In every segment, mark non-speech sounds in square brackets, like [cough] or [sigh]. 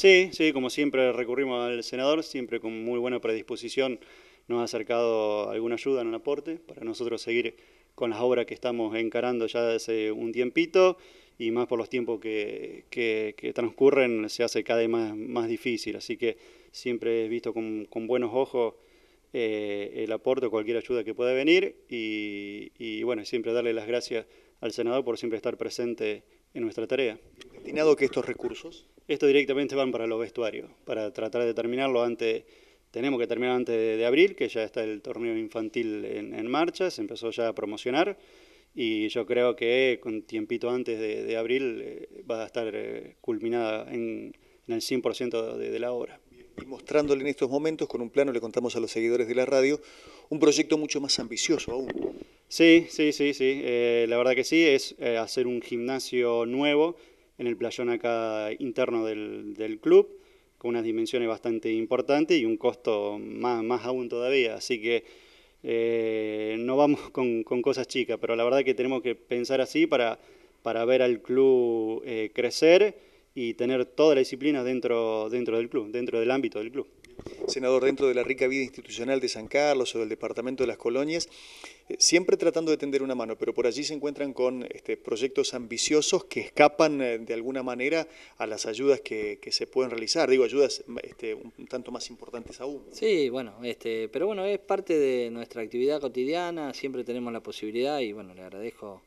Sí, sí, como siempre recurrimos al senador, siempre con muy buena predisposición nos ha acercado alguna ayuda, un aporte, para nosotros seguir con las obras que estamos encarando ya desde un tiempito y más por los tiempos que, que, transcurren se hace cada vez más, más, difícil, así que siempre he visto con, buenos ojos eh, el aporte o cualquier ayuda que pueda venir y, y bueno, siempre darle las gracias al senador por siempre estar presente en nuestra tarea destinado que estos recursos? Estos directamente van para los vestuarios, para tratar de terminarlo antes, tenemos que terminar antes de, abril, que ya está el torneo infantil en, marcha, se empezó ya a promocionar y yo creo que con tiempito antes de, abril eh, va a estar eh, culminada en, el 100% de, la obra y mostrándole en estos momentos, con un plano le contamos a los seguidores de la radio, un proyecto mucho más ambicioso aún. Sí, sí, sí, sí, eh, la verdad que sí, es hacer un gimnasio nuevo en el playón acá interno del, del club, con unas dimensiones bastante importantes y un costo más, más aún todavía. Así que eh, no vamos [laughs] con, con, cosas chicas, pero la verdad que tenemos que pensar así para, para ver al club eh, crecer y tener toda la disciplina dentro, dentro del club, dentro del ámbito del club senador, dentro de la rica vida institucional de San Carlos o del Departamento de las Colonias, eh, siempre tratando de tender una mano, pero por allí se encuentran con este, proyectos ambiciosos que escapan eh, de alguna manera a las ayudas que, se pueden realizar, digo, ayudas este, un tanto más importantes aún. Sí, bueno, este, pero bueno, es parte de nuestra actividad cotidiana, siempre tenemos la posibilidad y bueno, le agradezco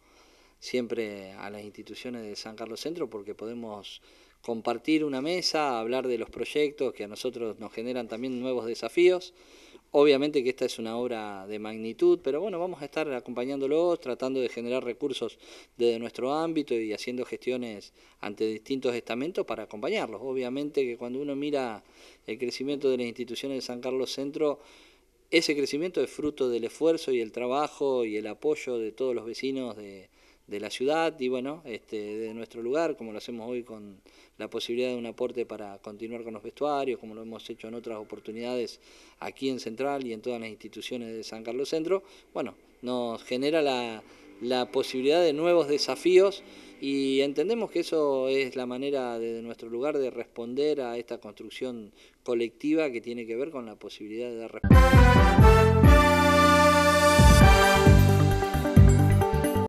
siempre a las instituciones de San Carlos Centro porque podemos compartir una mesa, hablar de los proyectos que a nosotros nos generan también nuevos desafíos. Obviamente que esta es una obra de magnitud, pero bueno, vamos a estar acompañándolos, tratando de generar recursos desde nuestro ámbito y haciendo gestiones ante distintos estamentos para acompañarlos. Obviamente que cuando uno mira el crecimiento de las instituciones de San Carlos Centro, ese crecimiento es fruto del esfuerzo y el trabajo y el apoyo de todos los vecinos de, de la ciudad y bueno, este, de nuestro lugar, como lo hacemos hoy con la posibilidad de un aporte para continuar con los vestuarios, como lo hemos hecho en otras oportunidades aquí en Central y en todas las instituciones de San Carlos Centro, bueno, nos genera la, la posibilidad de nuevos desafíos y entendemos que eso es la manera de nuestro lugar de responder a esta construcción colectiva que tiene que ver con la posibilidad de dar respuesta.